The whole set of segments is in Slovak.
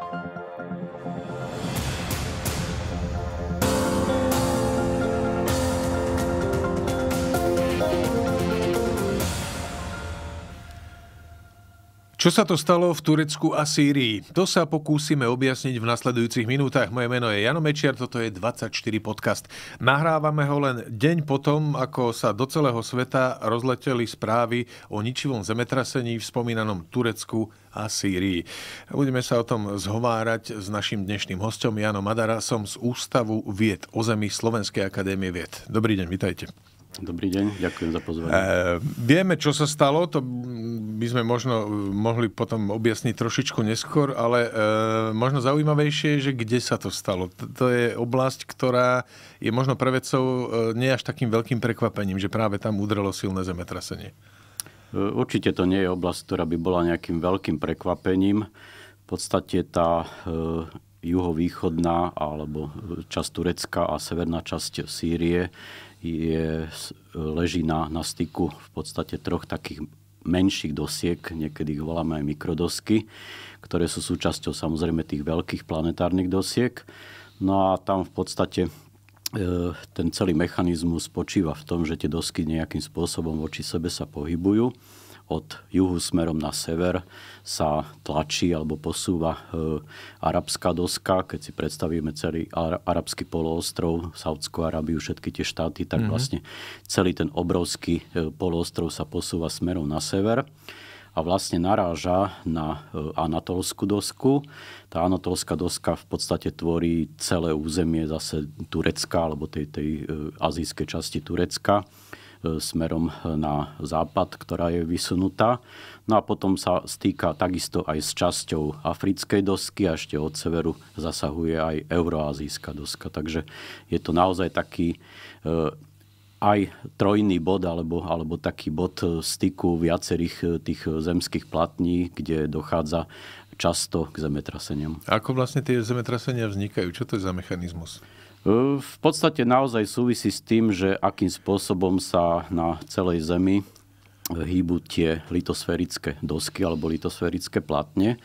Thank you Čo sa to stalo v Turecku a Sýrii? To sa pokúsime objasniť v nasledujúcich minútach. Moje meno je Jano Mečiar, toto je 24 podcast. Nahrávame ho len deň potom, ako sa do celého sveta rozleteli správy o ničivom zemetrasení v spomínanom Turecku a Sýrii. Budeme sa o tom zhovárať s našim dnešným hostom Janom Madarasom z Ústavu vied o zemi Slovenskej akadémie vied. Dobrý deň, vitajte. Dobrý deň, ďakujem za pozvanie. E, vieme, čo sa stalo, to by sme možno e, mohli potom objasniť trošičku neskôr, ale e, možno zaujímavejšie je, že kde sa to stalo. T- to je oblasť, ktorá je možno pre vedcov e, nie až takým veľkým prekvapením, že práve tam udrelo silné zemetrasenie. E, určite to nie je oblasť, ktorá by bola nejakým veľkým prekvapením. V podstate tá e, juhovýchodná alebo e, časť Turecka a severná časť Sýrie je, leží na, na styku v podstate troch takých menších dosiek, niekedy ich voláme aj mikrodosky, ktoré sú súčasťou samozrejme tých veľkých planetárnych dosiek. No a tam v podstate e, ten celý mechanizmus spočíva v tom, že tie dosky nejakým spôsobom voči sebe sa pohybujú od juhu smerom na sever sa tlačí alebo posúva e, arabská doska. Keď si predstavíme celý arabský poloostrov, Saudskú Arábiu, všetky tie štáty, tak mm-hmm. vlastne celý ten obrovský e, poloostrov sa posúva smerom na sever a vlastne naráža na e, anatolskú dosku. Tá anatolská doska v podstate tvorí celé územie zase Turecka alebo tej, tej e, azijskej časti Turecka E, smerom e, na západ, ktorá je vysunutá. No a potom sa stýka takisto aj s časťou africkej dosky a ešte od severu zasahuje aj euroazijská doska. Takže je to naozaj taký e, aj trojný bod alebo, alebo taký bod styku viacerých tých zemských platní, kde dochádza často k zemetraseniam. Ako vlastne tie zemetrasenia vznikajú? Čo to je za mechanizmus? V podstate naozaj súvisí s tým, že akým spôsobom sa na celej Zemi e, hýbu tie litosférické dosky alebo litosférické platne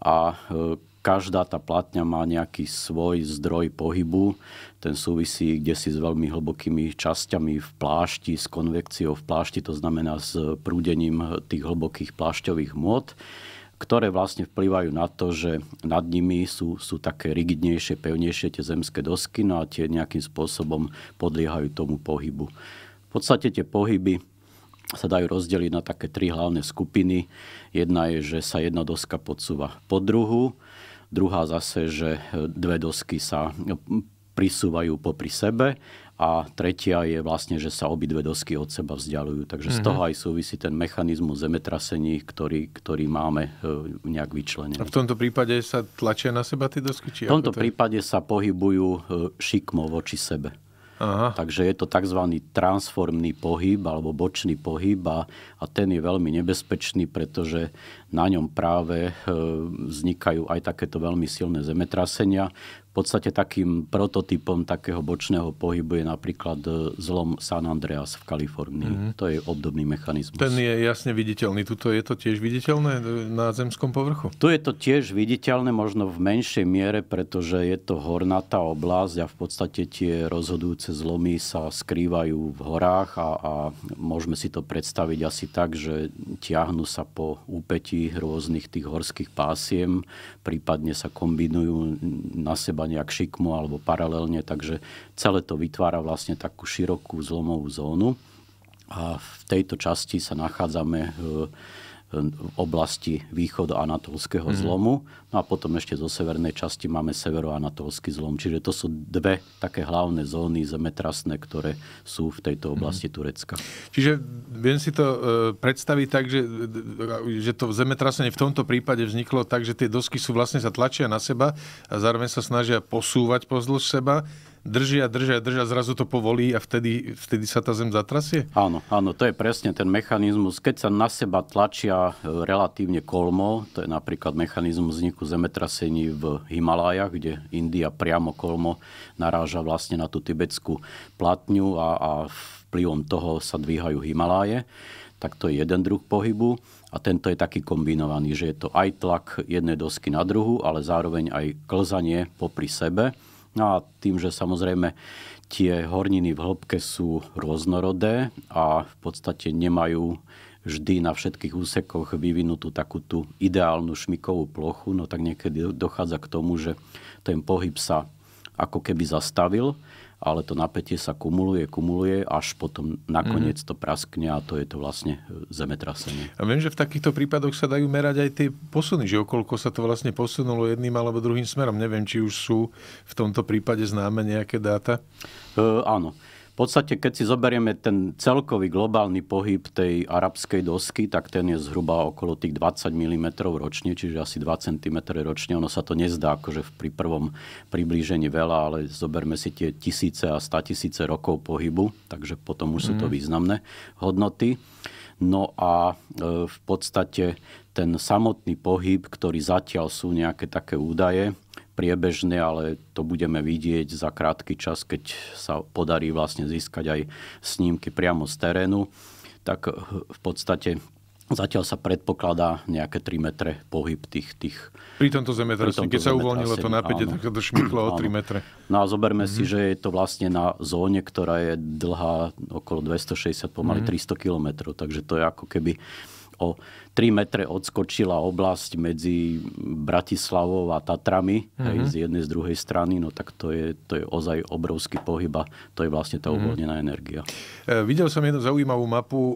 a e, každá tá platňa má nejaký svoj zdroj pohybu. Ten súvisí kde si s veľmi hlbokými časťami v plášti, s konvekciou v plášti, to znamená s prúdením tých hlbokých plášťových môd ktoré vlastne vplývajú na to, že nad nimi sú, sú také rigidnejšie, pevnejšie tie zemské dosky, no a tie nejakým spôsobom podliehajú tomu pohybu. V podstate tie pohyby sa dajú rozdeliť na také tri hlavné skupiny. Jedna je, že sa jedna doska podsúva po druhu, druhá zase, že dve dosky sa prisúvajú popri sebe a tretia je vlastne, že sa obidve dosky od seba vzdialujú. Takže mm-hmm. z mhm. toho aj súvisí ten mechanizmus zemetrasení, ktorý, ktorý máme e, nejak vyčlenený. A v tomto prípade sa tlačia na seba tie dosky? Či v tomto to prípade sa pohybujú e, šikmo voči sebe. Aha. Takže je to tzv. transformný pohyb alebo bočný pohyb a, a ten je veľmi nebezpečný, pretože na ňom práve e, vznikajú aj takéto veľmi silné zemetrasenia, v podstate takým prototypom takého bočného pohybu je napríklad e, zlom San Andreas v Kalifornii. Mm-hmm. To je obdobný mechanizmus. Ten je jasne viditeľný. Tuto je to tiež viditeľné e, na zemskom povrchu? Tu je to tiež viditeľné, možno v menšej miere, pretože je to hornatá oblasť a v podstate tie rozhodujúce zlomy sa skrývajú v horách a, a môžeme si to predstaviť asi tak, že tiahnu sa po úpetí rôznych tých horských pásiem, prípadne sa kombinujú na seba seba nejak šikmo alebo paralelne, takže celé to vytvára vlastne takú širokú zlomovú zónu. A v tejto časti sa nachádzame e, v oblasti anatolského mm-hmm. zlomu. No a potom ešte zo severnej časti máme severoanatolský zlom. Čiže to sú dve také hlavné zóny zemetrasné, ktoré sú v tejto mhm. oblasti mm-hmm. Turecka. Čiže viem si to e, predstaviť tak, že, že to zemetrasenie v tomto prípade vzniklo tak, že tie dosky sú vlastne sa tlačia na seba a zároveň sa snažia posúvať pozdĺž seba držia, držia, držia, zrazu to povolí a vtedy, vtedy sa tá zem zatrasie? Áno, áno, to je presne ten mechanizmus. Keď sa na seba tlačia e, relatívne kolmo, to je napríklad mechanizmus vzniku zemetrasení v Himalájach, kde India priamo kolmo naráža vlastne na tú tibetskú platňu a, a vplyvom toho sa dvíhajú Himaláje, tak to je jeden druh pohybu. A tento je taký kombinovaný, že je to aj tlak jednej dosky na druhu, ale zároveň aj klzanie popri sebe No a tým, že samozrejme tie horniny v hĺbke sú rôznorodé a v podstate nemajú vždy na všetkých úsekoch vyvinutú takú tú ideálnu šmikovú plochu, no tak niekedy dochádza k tomu, že ten pohyb sa ako keby zastavil ale to napätie sa kumuluje, kumuluje, až potom nakoniec mhm. to praskne a to je to vlastne e, zemetrasenie. A viem, že v takýchto prípadoch sa dajú merať aj tie posuny, že okolko sa to vlastne posunulo jedným alebo druhým smerom. Neviem, či už sú v tomto prípade známe nejaké dáta? E, áno podstate, keď si zoberieme ten celkový globálny pohyb tej arabskej dosky, tak ten je zhruba okolo tých 20 mm ročne, čiže asi 2 cm ročne. Ono sa to nezdá akože pri prvom priblížení veľa, ale zoberme si tie tisíce a statisíce rokov pohybu, takže potom už sú to mhm. významné hodnoty. No a e, v podstate ten samotný pohyb, ktorý zatiaľ sú nejaké také údaje, priebežne, ale to budeme vidieť za krátky čas, keď sa podarí vlastne získať aj snímky priamo z terénu. Tak eh, v podstate Zatiaľ sa predpokladá nejaké 3 metre pohyb tých... tých pri tomto zemetrasení, keď sa uvoľnilo to no, napätie, tak to šmyklo o 3 metre. No a zoberme mm-hmm. si, mhm. že je to vlastne na zóne, ktorá je dlhá okolo 260, pomaly mm-hmm. 300 kilometrov. Takže to je ako keby o 3 metre odskočila oblasť medzi Bratislavou a Tatrami mm-hmm. hej, mhm. z jednej, z druhej strany, no tak to je, to je ozaj obrovský pohyb a to je vlastne tá mm-hmm. energia. E, videl som jednu zaujímavú mapu e,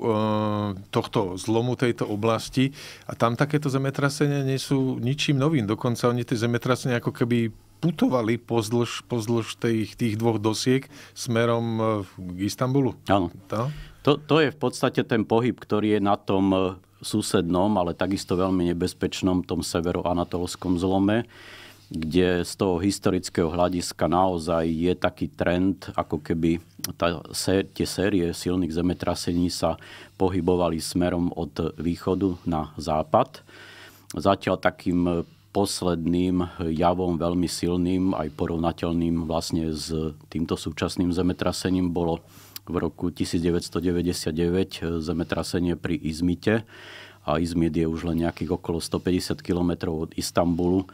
tohto zlomu tejto oblasti a tam takéto zemetrasenia nie sú ničím novým. Dokonca oni tie zemetrasenia ako keby putovali pozdĺž, pozdĺž tých, tých dvoch dosiek smerom k e, Istanbulu. Áno. To? To, to je v podstate ten pohyb, ktorý je na tom e, susednom, ale takisto veľmi nebezpečnom tom severoanatolskom zlome, kde z toho historického hľadiska naozaj je taký trend, ako keby tá, tie série silných zemetrasení sa pohybovali smerom od východu na západ. Zatiaľ takým e, posledným e, javom veľmi silným, aj porovnateľným vlastne s týmto súčasným zemetrasením bolo v roku 1999 e, zemetrasenie pri Izmite a Izmit je už len nejakých okolo 150 km od Istanbulu,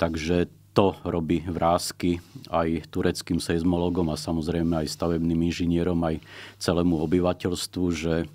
takže to robí vrázky aj tureckým seizmologom a samozrejme aj stavebným inžinierom, aj celému obyvateľstvu, že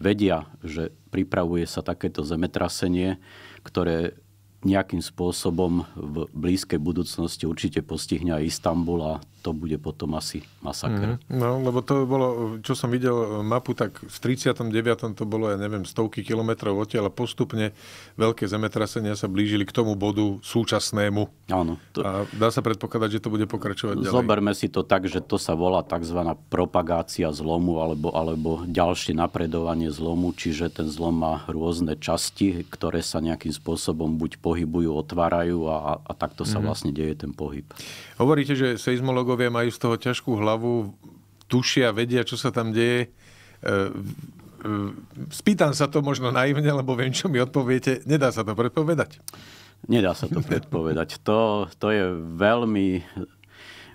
vedia, že pripravuje sa takéto zemetrasenie, ktoré nejakým spôsobom v blízkej budúcnosti určite postihne aj Istanbul a to bude potom asi masaker. Mm-hmm. No, lebo to bolo, čo som videl e, mapu, tak v 39. to bolo, ja neviem, stovky kilometrov odtiaľ a postupne veľké zemetrasenia sa blížili k tomu bodu súčasnému. Áno. To... A dá sa predpokladať, že to bude pokračovať ďalej. Zoberme si to tak, že to sa volá tzv. propagácia zlomu alebo, alebo ďalšie napredovanie zlomu, čiže ten zlom má rôzne časti, ktoré sa nejakým spôsobom buď pohybujú, otvárajú a, a takto sa mm-hmm. vlastne deje ten pohyb. Hovoríte, že seizmologov kolegovia majú z toho ťažkú hlavu, tušia, vedia, čo sa tam deje. E, e, spýtam sa to možno naivne, lebo viem, čo mi odpoviete. Nedá sa to predpovedať. Nedá sa to predpovedať. To, to je veľmi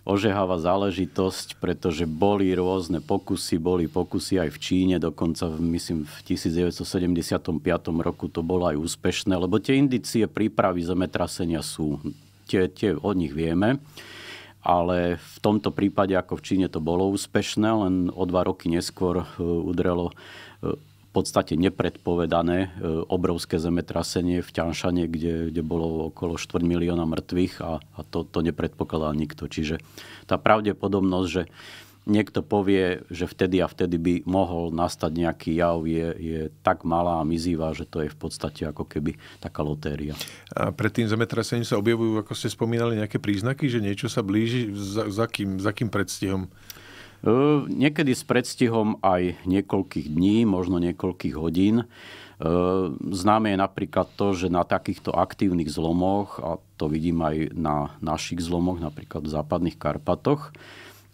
ožeháva záležitosť, pretože boli rôzne pokusy, boli pokusy aj v Číne, dokonca v, myslím v 1975 roku to bolo aj úspešné, lebo tie indicie prípravy zemetrasenia sú, tie, tie od nich vieme ale v tomto prípade, ako v Číne, to bolo úspešné, len o dva roky neskôr e, udrelo e, v podstate nepredpovedané e, obrovské zemetrasenie v Ťanšane, kde, kde bolo okolo 4 milióna mŕtvych a, a to, to nepredpokladal nikto. Čiže tá pravdepodobnosť, že niekto povie, že vtedy a vtedy by mohol nastať nejaký jav, je, je tak malá a mizivá, že to je v podstate ako keby taká lotéria. A pred tým zemetrasením sa objavujú, ako ste spomínali, nejaké príznaky, že niečo sa blíži? Za, za, kým, za kým predstihom? Niekedy s predstihom aj niekoľkých dní, možno niekoľkých hodín. Známe je napríklad to, že na takýchto aktívnych zlomoch, a to vidím aj na našich zlomoch, napríklad v západných Karpatoch,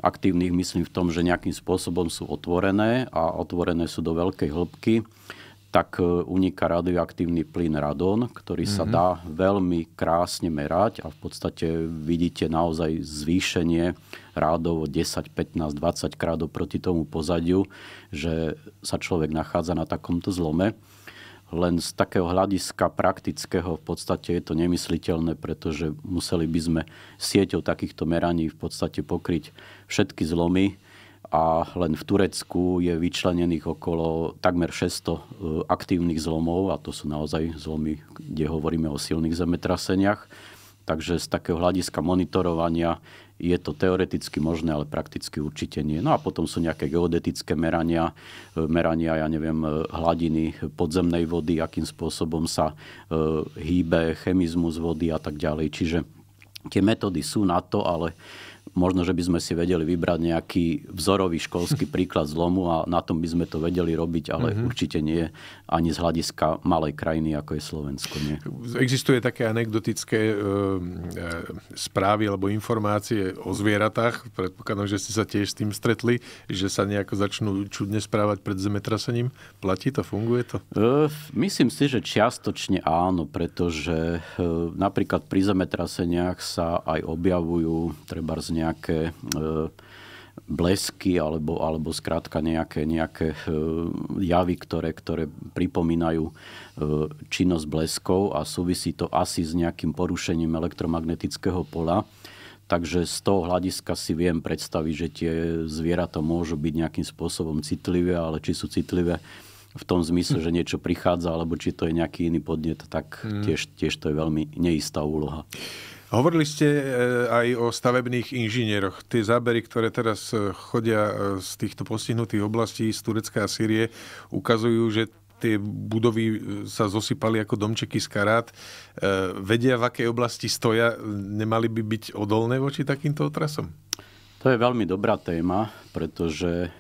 aktívnych myslím v tom, že nejakým spôsobom sú otvorené a otvorené sú do veľkej hĺbky, tak e, uniká radioaktívny plyn radon, ktorý mm-hmm. sa mhm. dá veľmi krásne merať a v podstate vidíte naozaj zvýšenie rádov 10, 15, 20 krát oproti tomu pozadiu, že sa človek nachádza na takomto zlome. Len z takého hľadiska praktického v podstate je to nemysliteľné, pretože museli by sme sieťou takýchto meraní v podstate pokryť všetky zlomy a len v Turecku je vyčlenených okolo takmer 600 e, aktívnych zlomov a to sú naozaj zlomy, kde hovoríme o silných zemetraseniach. Takže z takého hľadiska monitorovania je to teoreticky možné, ale prakticky určite nie. No a potom sú nejaké geodetické merania, e, merania, ja neviem, e, hladiny podzemnej vody, akým spôsobom sa hýbe chemizmus vody a tak ďalej. Čiže tie metódy sú na to, ale možno, že by sme si vedeli vybrať nejaký vzorový školský príklad zlomu a na tom by sme to vedeli robiť, ale mm-hmm. určite nie ani z hľadiska malej krajiny, ako je Slovensko. Nie. Existuje také anekdotické e, správy alebo informácie o zvieratách. Predpokladám, že ste sa tiež s tým stretli, že sa nejako začnú čudne správať pred zemetrasením. Platí to? Funguje to? E, myslím si, že čiastočne áno, pretože e, napríklad pri zemetraseniach sa aj objavujú treba z nejaké e, blesky alebo, alebo skrátka nejaké, nejaké e, javy, ktoré, ktoré pripomínajú e, činnosť bleskov a súvisí to asi s nejakým porušením elektromagnetického pola. Takže z toho hľadiska si viem predstaviť, že tie zvieratá môžu byť nejakým spôsobom citlivé, ale či sú citlivé v tom zmysle, že niečo prichádza, alebo či to je nejaký iný podnet, tak mm. tiež, tiež to je veľmi neistá úloha. Hovorili ste e, aj o stavebných inžinieroch. Tie zábery, ktoré teraz e, chodia e, z týchto postihnutých oblastí z Turecka a Sýrie, ukazujú, že tie budovy sa zosypali ako domčeky z karát. Vedia, v akej oblasti stoja, nemali by byť odolné voči takýmto otrasom? To je veľmi dobrá téma, pretože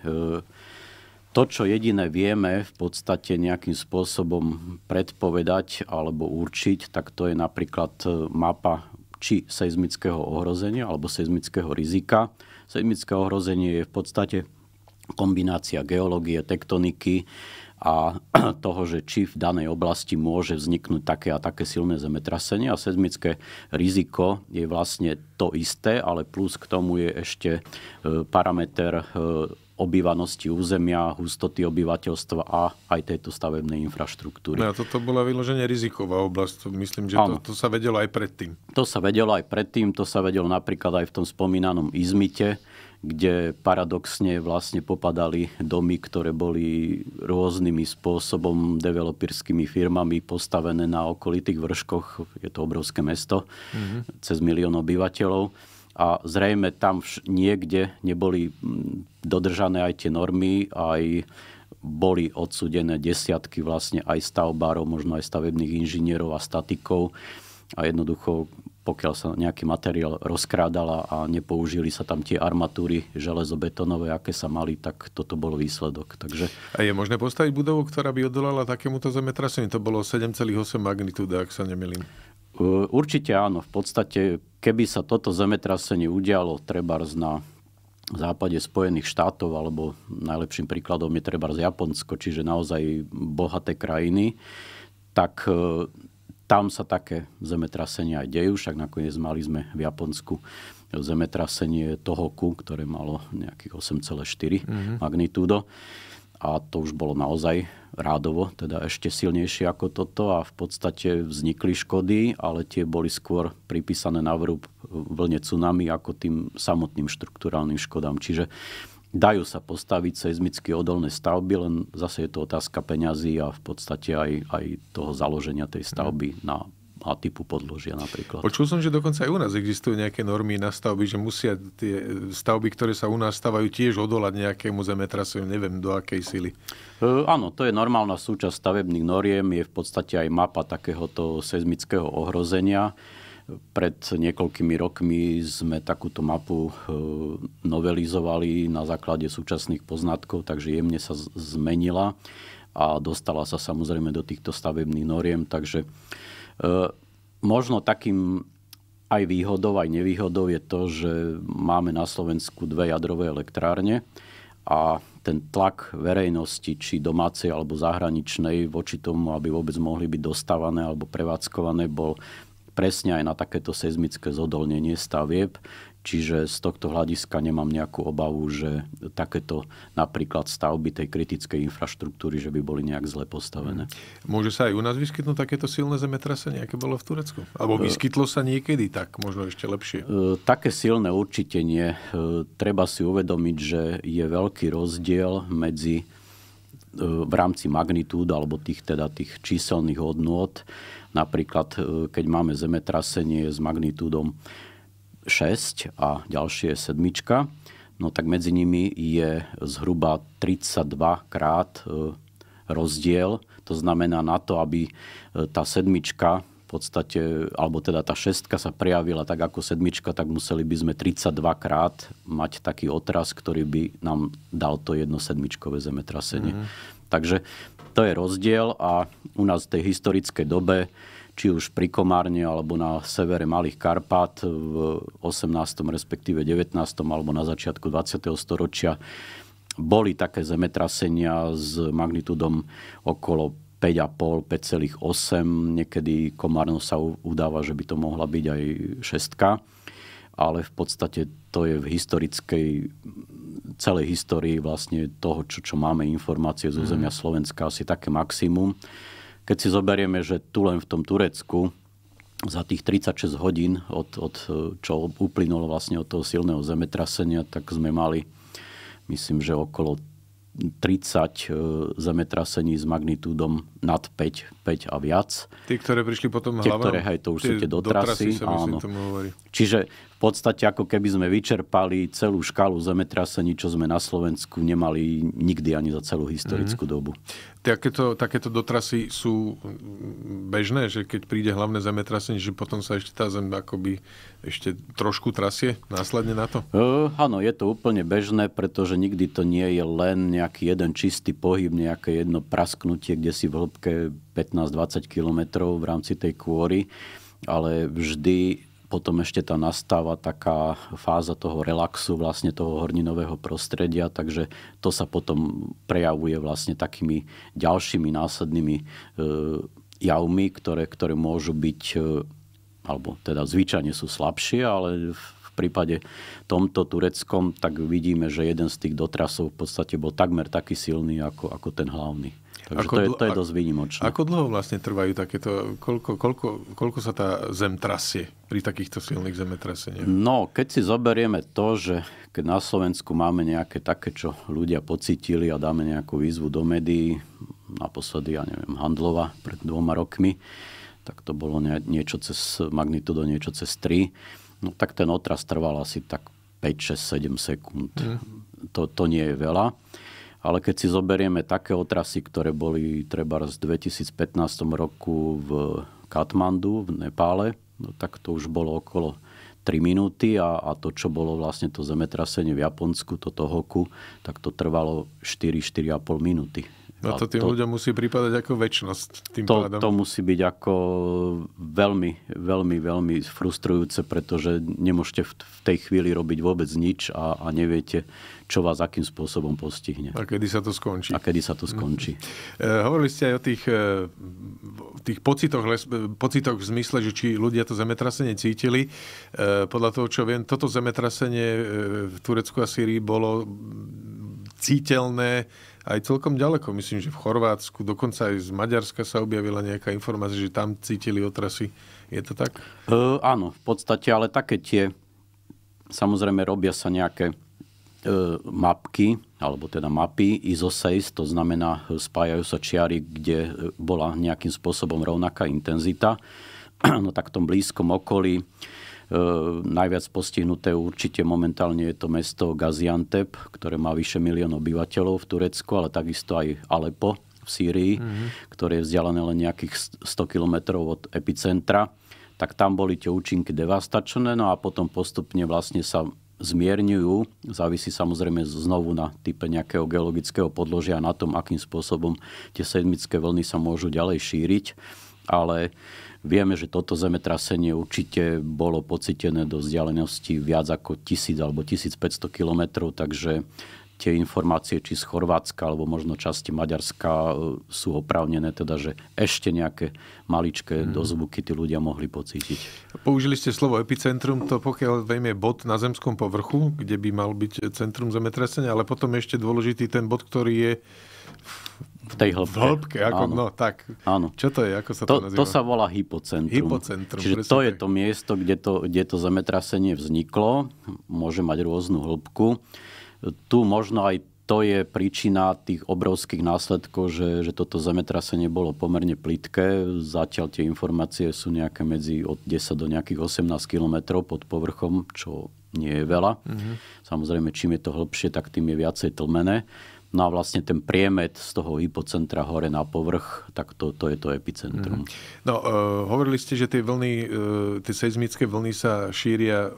to, čo jediné vieme v podstate nejakým spôsobom predpovedať alebo určiť, tak to je napríklad mapa či seizmického ohrozenia alebo seizmického rizika. Seizmické ohrozenie je v podstate kombinácia geológie, tektoniky a toho, že či v danej oblasti môže vzniknúť také a také silné zemetrasenie. A seizmické riziko je vlastne to isté, ale plus k tomu je ešte e, parameter e, obývanosti územia, hustoty obyvateľstva a aj tejto stavebnej infraštruktúry. No, toto bola vyloženie riziková oblasť. Myslím, že to, to sa vedelo aj predtým. To sa vedelo aj predtým, to sa vedelo napríklad aj v tom spomínanom Izmite, kde paradoxne vlastne popadali domy, ktoré boli rôznymi spôsobom developerskými firmami postavené na okolitých vrškoch. Je to obrovské mesto, mm-hmm. cez milión obyvateľov a zrejme tam vš- niekde neboli dodržané aj tie normy, aj boli odsudené desiatky vlastne aj stavbárov, možno aj stavebných inžinierov a statikov. A jednoducho, pokiaľ sa nejaký materiál rozkrádala a nepoužili sa tam tie armatúry železobetonové, aké sa mali, tak toto bol výsledok. Takže... A je možné postaviť budovu, ktorá by odolala takémuto zemetraseniu? To bolo 7,8 magnitúda, ak sa nemýlim. Eh, určite áno. V podstate, keby sa toto zemetrasenie udialo trebárs na západe Spojených štátov, alebo najlepším príkladom je trebárs Japonsko, čiže naozaj bohaté krajiny, tak eh, tam sa také zemetrasenia aj dejú, však nakoniec mali sme v Japonsku zemetrasenie Tohoku, ktoré malo nejakých 8,4 mm-hmm. magnitúdo a to už bolo naozaj rádovo, teda ešte silnejšie ako toto a v podstate vznikli škody, ale tie boli skôr pripísané na vrúb vlne tsunami ako tým samotným štruktúrálnym škodám. Čiže dajú sa postaviť seizmicky odolné stavby, len zase je to otázka peňazí a v podstate aj, aj toho založenia tej stavby na a typu podložia napríklad. Počul som, že dokonca aj u nás existujú nejaké normy na stavby, že musia tie stavby, ktoré sa u nás stavajú, tiež odolať nejakému zemetrasu, neviem do akej sily. E, áno, to je normálna súčasť stavebných noriem, je v podstate aj mapa takéhoto seizmického ohrozenia. Pred niekoľkými rokmi sme takúto mapu e, novelizovali na základe súčasných poznatkov, takže jemne sa zmenila a dostala sa samozrejme do týchto stavebných noriem, takže Ehm, možno takým aj výhodou, aj nevýhodou je to, že máme na Slovensku dve jadrové elektrárne a ten tlak verejnosti, či domácej alebo zahraničnej, voči tomu, aby vôbec mohli byť dostávané alebo prevádzkované, bol presne aj na takéto seizmické zodolnenie stavieb. Čiže z tohto hľadiska nemám nejakú obavu, že takéto napríklad stavby tej kritickej infraštruktúry, že by boli nejak zle postavené. Mm. Môže sa aj u nás vyskytnúť takéto silné zemetrasenie, aké bolo v Turecku? Alebo e, vyskytlo sa niekedy tak, možno ešte lepšie? E, také silné určite nie. E, treba si uvedomiť, že je veľký rozdiel medzi v rámci magnitúd alebo tých, teda tých číselných hodnôt. Napríklad, keď máme zemetrasenie s magnitúdom 6 a ďalšie je sedmička, no tak medzi nimi je zhruba 32 krát e, rozdiel. To znamená na to, aby e, tá sedmička v podstate, alebo teda tá šestka sa prejavila tak ako sedmička, tak museli by sme 32 krát mať taký otras, ktorý by nám dal to jedno sedmičkové zemetrasenie. Mm-hmm. Takže to je rozdiel a u nás v tej historickej dobe či už pri Komárne alebo na severe Malých Karpát v 18. respektíve 19. alebo na začiatku 20. storočia boli také zemetrasenia s magnitúdom okolo 5,5, 5,8. Niekedy Komárno sa udáva, že by to mohla byť aj šestka. Ale v podstate to je v historickej celej histórii vlastne toho, čo, čo máme informácie zo mhm. zemia Slovenska, asi také maximum. Keď si zoberieme, že tu len v tom Turecku za tých 36 hodín, od, od, čo uplynulo vlastne od toho silného zemetrasenia, tak sme mali, myslím, že okolo 30 e, zemetrasení s magnitúdom nad 5, 5 a viac. Tí, ktoré prišli potom hlavou? Tie, ktoré, hej, to už tie sú tie dotrasy. dotrasy áno. Čiže v podstate ako keby sme vyčerpali celú škálu zemetrasení, čo sme na Slovensku nemali nikdy ani za celú historickú mm. dobu. Takéto, takéto dotrasy sú bežné, že keď príde hlavné zemetrasenie, že potom sa ešte tá zem akoby ešte trošku trasie následne na to? Uh, áno, je to úplne bežné, pretože nikdy to nie je len nejaký jeden čistý pohyb, nejaké jedno prasknutie, kde si v hĺbke 15-20 kilometrov v rámci tej kôry, ale vždy potom ešte tá nastáva taká fáza toho relaxu, vlastne toho horninového prostredia, takže to sa potom prejavuje vlastne takými ďalšími následnými e, javmi, ktoré, ktoré môžu byť, e, alebo teda zvyčajne sú slabšie, ale v prípade tomto tureckom, tak vidíme, že jeden z tých dotrasov v podstate bol takmer taký silný ako, ako ten hlavný. Takže ako to, je, to je dosť výnimočné. Ako dlho vlastne trvajú takéto, koľko, koľko, koľko sa tá zem trasie pri takýchto silných zemetraseniach? No, keď si zoberieme to, že keď na Slovensku máme nejaké také, čo ľudia pocitili a dáme nejakú výzvu do médií, naposledy, ja neviem, Handlova pred dvoma rokmi, tak to bolo niečo cez magnitudo, niečo cez 3, no tak ten otras trval asi tak 5, 6, 7 sekúnd. Mm. To, to nie je veľa. Ale keď si zoberieme také otrasy, ktoré boli treba v 2015 roku v Katmandu, v Nepále, no tak to už bolo okolo 3 minúty a, a to, čo bolo vlastne to zemetrasenie v Japonsku, toto hoku, tak to trvalo 4-4,5 minúty. No to tým to, ľuďom musí prípadať ako väčnosť. Tým to, pádom. to musí byť ako veľmi, veľmi, veľmi frustrujúce, pretože nemôžete v, v tej chvíli robiť vôbec nič a, a neviete, čo vás akým spôsobom postihne. A kedy sa to skončí. A kedy sa to skončí. Mm. E, hovorili ste aj o tých, e, tých pocitoch, les, pocitoch v zmysle, že či ľudia to zemetrasenie cítili. E, podľa toho, čo viem, toto zemetrasenie v Turecku a Syrii bolo cítelné aj celkom ďaleko. Myslím, že v Chorvátsku, dokonca aj z Maďarska sa objavila nejaká informácia, že tam cítili otrasy. Je to tak? E, áno, v podstate, ale také tie, samozrejme robia sa nejaké e, mapky, alebo teda mapy isoseis, to znamená spájajú sa čiary, kde bola nejakým spôsobom rovnaká intenzita. No tak v tom blízkom okolí Eh, najviac postihnuté určite momentálne je to mesto Gaziantep, ktoré má vyše milión obyvateľov v Turecku, ale takisto aj Alepo v Sýrii, mm-hmm. ktoré je vzdialené len nejakých 100 kilometrov od epicentra. Tak tam boli tie účinky devastačné, no a potom postupne vlastne sa zmierňujú, závisí samozrejme znovu na type nejakého geologického podložia, a na tom, akým spôsobom tie sedmické vlny sa môžu ďalej šíriť, ale Vieme, že toto zemetrasenie určite bolo pocitené do vzdialenosti viac ako 1000 alebo 1500 kilometrov, takže tie informácie či z Chorvátska alebo možno časti Maďarska e, sú opravnené, teda že ešte nejaké maličké hmm. dozvuky tí ľudia mohli pocítiť. Použili ste slovo epicentrum, to pokiaľ viem je bod na zemskom povrchu, kde by mal byť centrum zemetrasenia, ale potom ešte dôležitý ten bod, ktorý je v v tej hĺbke. V hĺbke, ako, áno. no tak. Áno. Čo to je, ako sa to, to nazýva? To sa volá hypocentrum. hypocentrum Čiže to je to miesto, kde to, kde to zemetrasenie vzniklo. Môže mať rôznu hĺbku. Tu možno aj to je príčina tých obrovských následkov, že, že toto zemetrasenie bolo pomerne plitké. Zatiaľ tie informácie sú nejaké medzi od 10 do nejakých 18 kilometrov pod povrchom, čo nie je veľa. Mm-hmm. Samozrejme, čím je to hĺbšie, tak tým je viacej tlmené. No a vlastne ten priemet z toho hypocentra hore na povrch, tak to, to je to epicentrum. Mm. No, uh, hovorili ste, že tie vlny, uh, tie seizmické vlny sa šíria uh,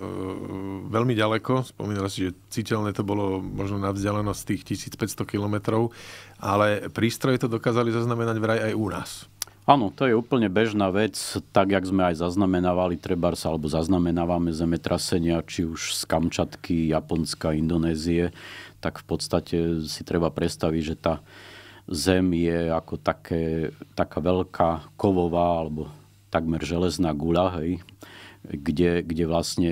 veľmi ďaleko. Spomínali ste, že citeľné to bolo možno na vzdialenosť tých 1500 kilometrov, ale prístroje to dokázali zaznamenať vraj aj u nás. Áno, to je úplne bežná vec, tak jak sme aj zaznamenávali Trebars, alebo zaznamenávame zemetrasenia, či už z Kamčatky, Japonska, Indonézie, tak v podstate si treba predstaviť, že tá zem je ako také, taká veľká kovová alebo takmer železná guľa, hej, kde, kde vlastne,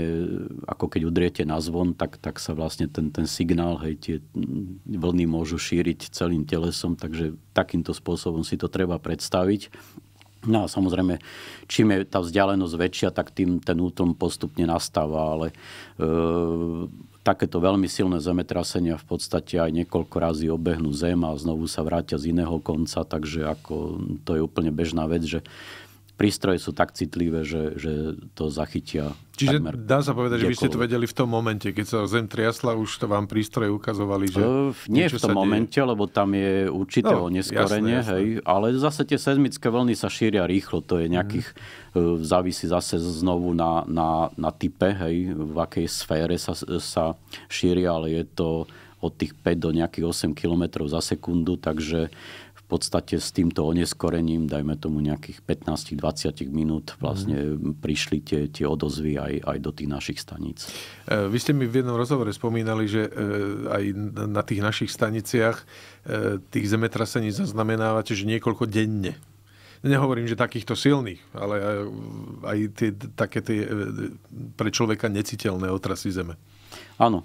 ako keď udriete na zvon, tak, tak sa vlastne ten, ten signál, hej, tie vlny môžu šíriť celým telesom, takže takýmto spôsobom si to treba predstaviť. No a samozrejme, čím je tá vzdialenosť väčšia, tak tým ten útom postupne nastáva, ale e, takéto veľmi silné zemetrasenia v podstate aj niekoľko razy obehnú zem a znovu sa vrátia z iného konca, takže ako to je úplne bežná vec, že prístroje sú tak citlivé, že, že to zachytia. Čiže dá sa povedať, kdekoľvek. že vy ste to vedeli v tom momente, keď sa zem triasla, už to vám prístroje ukazovali, že... Uh, nie v tom momente, deje. lebo tam je určité no, neskorenie, jasné, hej, jasné. ale zase tie seismické vlny sa šíria rýchlo, to je mhm. nejakých, hmm. uh, závisí zase znovu na, na, na type, hej, v akej sfére sa, sa šíria, ale je to od tých 5 do nejakých 8 km za sekundu, takže v podstate s týmto oneskorením, dajme tomu nejakých 15-20 minút, vlastne mm. prišli tie, tie odozvy aj, aj do tých našich staníc. E, vy ste mi v jednom rozhovore spomínali, že e, aj na tých našich staniciach e, tých zemetrasení zaznamenávate, že niekoľko denne nehovorím, že takýchto silných, ale aj tie, také tie pre človeka neciteľné otrasy zeme. Áno.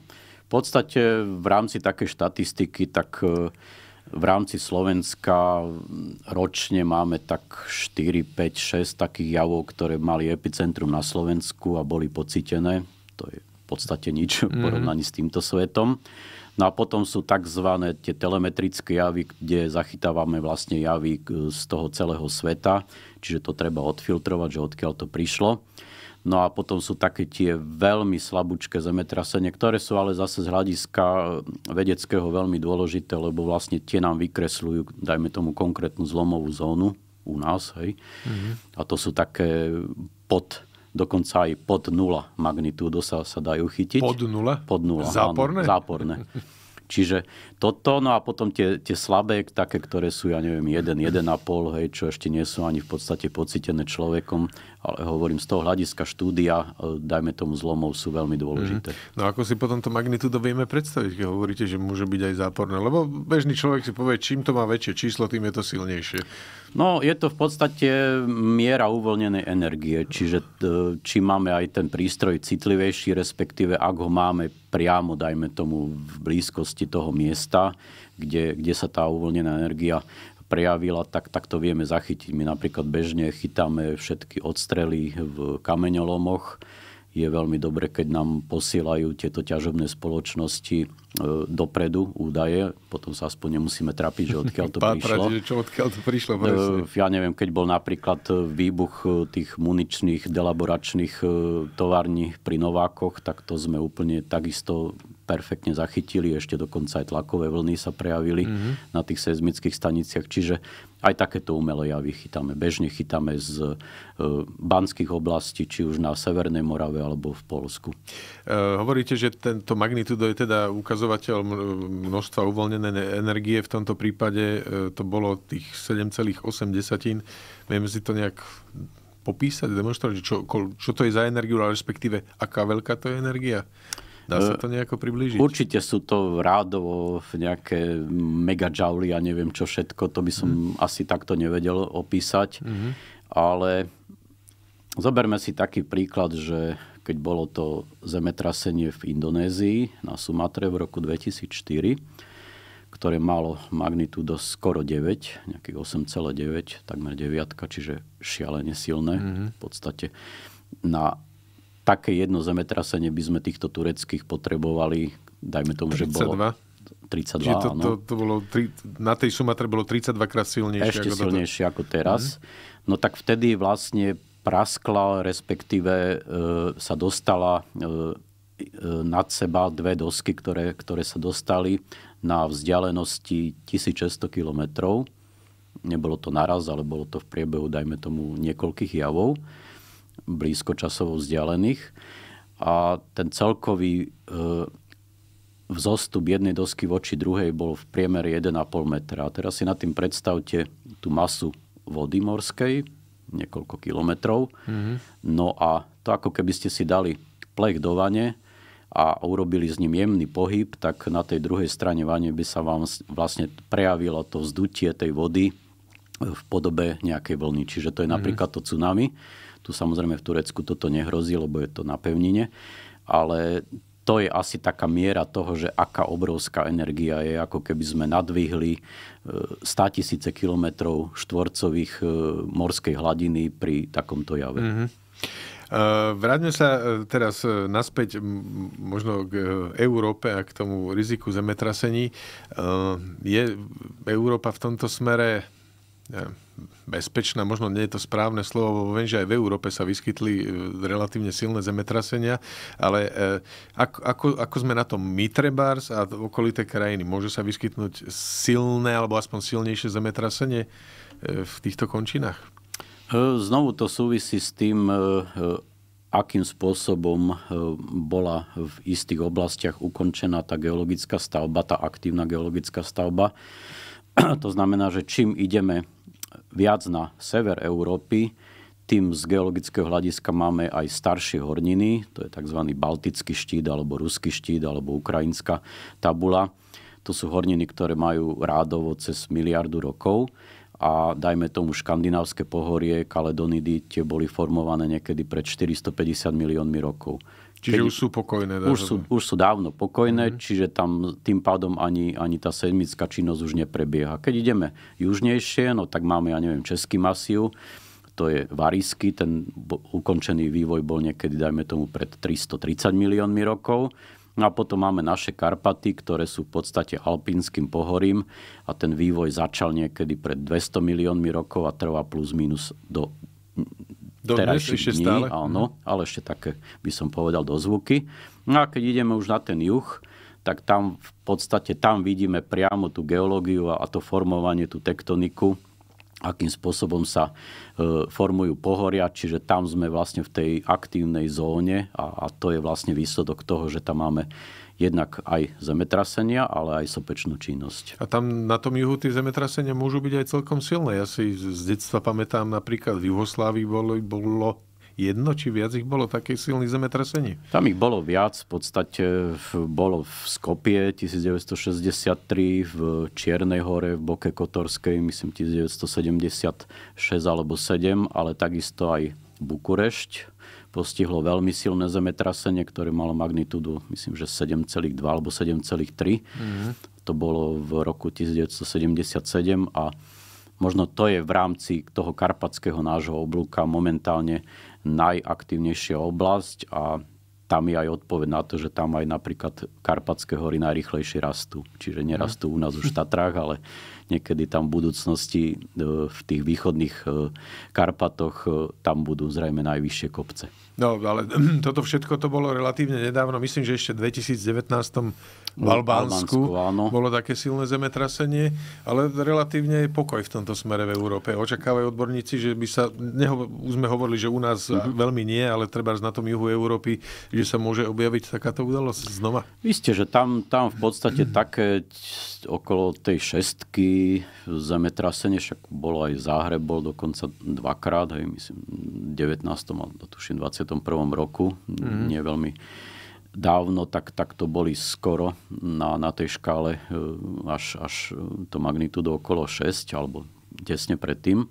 V podstate v rámci také štatistiky tak v rámci Slovenska ročne máme tak 4, 5, 6 takých javov, ktoré mali epicentrum na Slovensku a boli pocitené. To je v podstate nič v mhm. porovnaní s týmto svetom. No a potom sú tzv. tie telemetrické javy, kde zachytávame vlastne javy e, z toho celého sveta. Čiže to treba odfiltrovať, že odkiaľ to prišlo. No a potom sú také tie veľmi slabúčké zemetrasenie, ktoré sú ale zase z hľadiska eh, vedeckého veľmi dôležité, lebo vlastne tie nám vykresľujú, dajme tomu, konkrétnu zlomovú zónu u nás. Hej. Mm-hmm. A to sú také pod dokonca aj pod nula magnitúdo sa, sa dajú chytiť. Pod nula? Pod nula, záporné? Áno, záporné. Čiže toto, no a potom tie, tie slabé, také, ktoré sú, ja neviem, 1, 1,5, hej, čo ešte nie sú ani v podstate pocitené človekom, ale hovorím z toho hľadiska štúdia, e, dajme tomu zlomov, sú veľmi dôležité. Mm. No ako si potom to magnitúdo vieme predstaviť, keď hovoríte, že môže byť aj záporné? Lebo bežný človek si povie, čím to má väčšie číslo, tým je to silnejšie. No, je to v podstate miera uvoľnenej energie, čiže e, či máme aj ten prístroj citlivejší, respektíve ak ho máme priamo, dajme tomu, v blízkosti toho miesta, kde, kde sa tá uvoľnená energia prejavila, tak, tak to vieme zachytiť. My napríklad bežne chytáme všetky odstrely v kameňolomoch, je veľmi dobre, keď nám posielajú tieto ťažobné spoločnosti e, dopredu údaje, potom sa aspoň nemusíme trapiť, že odkiaľ to Pátrať, prišlo. Že čo odkiaľ to prišlo, E, ja neviem, keď bol napríklad e, výbuch e, tých muničných, delaboračných e, tovární pri Novákoch, tak to sme úplne takisto perfektne zachytili, ešte dokonca aj tlakové vlny sa prejavili mm-hmm. na tých seizmických staniciach, čiže aj takéto umelé javy chytáme. Bežne chytáme z e, banských oblastí, či už na Severnej Morave alebo v Polsku. E, hovoríte, že tento magnitudo je teda ukazovateľ množstva uvoľnené energie. V tomto prípade e, to bolo tých 7,8. Vieme si to nejak popísať, demonstrovať, čo, čo to je za energiu, ale respektíve aká veľká to je energia? Dá sa eh, to nejako priblížiť? Určite sú to rádovo nejaké megajouly a ja neviem čo všetko, to by som mm. asi takto nevedel opísať. Mm-hmm. Ale zoberme si taký príklad, že keď bolo to zemetrasenie v Indonézii na Sumatre v roku 2004, ktoré malo magnitúdo skoro 9, nejakých 8,9, takmer 9, čiže šialene silné mm-hmm. v mhm. podstate. Na také jedno zemetrasenie by sme týchto tureckých potrebovali, dajme tomu, 32. že bolo... 32. Čiže to, áno. to, to bolo tri, na tej Sumatre bolo 32 krát silnejšie. Ešte ako silnejšie toto. ako teraz. Mm-hmm. No tak vtedy vlastne praskla, respektíve e, sa dostala e, e, nad seba dve dosky, ktoré, ktoré sa dostali na vzdialenosti 1600 kilometrov. Nebolo to naraz, ale bolo to v priebehu, dajme tomu, niekoľkých javov. Blízko časovo vzdialených. A ten celkový e, vzostup jednej dosky voči druhej bol v priemere 1,5 metra. A teraz si nad tým predstavte tú masu vody morskej, niekoľko kilometrov. Mm-hmm. No a to ako keby ste si dali plech do vane a urobili s ním jemný pohyb, tak na tej druhej strane vane by sa vám vlastne prejavilo to vzdutie tej vody v podobe nejakej vlny. Čiže to je mm-hmm. napríklad to tsunami. Tu samozrejme v Turecku toto nehrozí, lebo je to na pevnine. Ale to je asi taká miera toho, že aká obrovská energia je, ako keby sme nadvihli 100 e, tisíce kilometrov štvorcových e, morskej hladiny pri takomto jave. Mm-hmm. Vráťme sa teraz naspäť možno k Európe a k tomu riziku zemetrasení. Je Európa v tomto smere bezpečná, možno nie je to správne slovo, bo viem, že aj v Európe sa vyskytli e, relatívne silné zemetrasenia, ale e, ako, ako, ako sme na tom my trebárs a okolité krajiny? Môže sa vyskytnúť silné alebo aspoň silnejšie zemetrasenie e, v týchto končinách? Znovu to súvisí s tým, akým spôsobom bola v istých oblastiach ukončená tá geologická stavba, tá aktívna geologická stavba. To znamená, že čím ideme viac na sever Európy, tým z geologického hľadiska máme aj staršie horniny, to je tzv. baltický štít, alebo ruský štít, alebo ukrajinská tabula. To sú horniny, ktoré majú rádovo cez miliardu rokov a dajme tomu škandinávske pohorie, Kaledonidy, tie boli formované niekedy pred 450 miliónmi rokov. Čiže už sú pokojné. Dá, už sú, už sú dávno pokojné, mm-hmm. čiže tam tým pádom ani, ani tá sedmická činnosť už neprebieha. Keď ideme južnejšie, no tak máme, ja neviem, Český masív, to je Varisky, ten ukončený vývoj bol niekedy, dajme tomu, pred 330 miliónmi rokov. No a potom máme naše Karpaty, ktoré sú v podstate alpínskym pohorím a ten vývoj začal niekedy pred 200 miliónmi rokov a trvá plus minus do dnes ešte dní, stále? Áno, ale ešte také eh, by som povedal zvuky. No a keď ideme už na ten juh, tak tam v podstate tam vidíme priamo tú geológiu a to formovanie, tú tektoniku, akým spôsobom sa e, formujú pohoria, čiže tam sme vlastne v tej aktívnej zóne a, a to je vlastne výsledok toho, že tam máme jednak aj zemetrasenia, ale aj sopečnú činnosť. A tam na tom juhu tie zemetrasenia môžu byť aj celkom silné. Ja si z detstva pamätám napríklad v Juhoslávii bolo, bolo jedno či viac ich bolo také silné zemetrasenie? Tam ich bolo viac. V podstate bolo v Skopie 1963, v Čiernej hore, v Boke Kotorskej, myslím 1976 alebo 7, ale takisto aj Bukurešť postihlo veľmi silné zemetrasenie, ktoré malo magnitúdu, myslím, že 7,2 alebo 7,3. Mm. To bolo v roku 1977 a možno to je v rámci toho karpatského nášho oblúka momentálne najaktívnejšia oblasť a tam je aj odpoveď na to, že tam aj napríklad Karpatské hory najrychlejšie rastú. Čiže nerastú u nás už v Tatrách, ale Niekedy tam v budúcnosti e, v tých východných e, Karpatoch e, tam budú zrejme najvyššie kopce. No, ale toto všetko to bolo relatívne nedávno. Myslím, že ešte v 2019 no, v Albánsku, v Albánsku bolo také silné zemetrasenie, ale relatívne je pokoj v tomto smere v Európe. Očakávajú odborníci, že by sa, neho, už sme hovorili, že u nás mm-hmm. veľmi nie, ale treba na tom juhu Európy, že sa môže objaviť takáto udalosť znova. ste, že tam, tam v podstate také okolo tej šestky, zemetrasenie, však bolo aj Záhreb, bol dokonca dvakrát, aj myslím, 19. a tuším 21. roku, mm-hmm. nie veľmi dávno, tak, tak to boli skoro na, na tej škále e, až, až to magnitúdo okolo 6 alebo tesne predtým.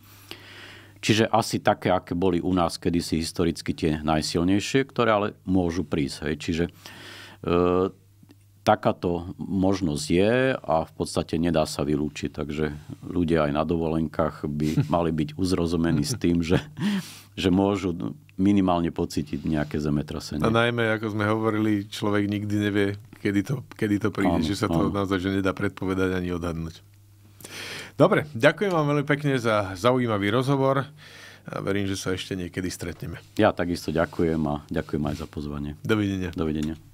Čiže asi také, aké boli u nás kedysi historicky tie najsilnejšie, ktoré ale môžu prísť. Hej. Čiže e, takáto možnosť je a v podstate nedá sa vylúčiť. Takže ľudia aj na dovolenkách by mali byť uzrozumení s tým, že, že môžu minimálne pocítiť nejaké zemetrasenie. A najmä, ako sme hovorili, človek nikdy nevie, kedy to, kedy to príde, áno, že sa to áno. naozaj že nedá predpovedať ani odhadnúť. Dobre, ďakujem vám veľmi pekne za zaujímavý rozhovor a verím, že sa ešte niekedy stretneme. Ja takisto ďakujem a ďakujem aj za pozvanie. Dovidenia. Dovidenia.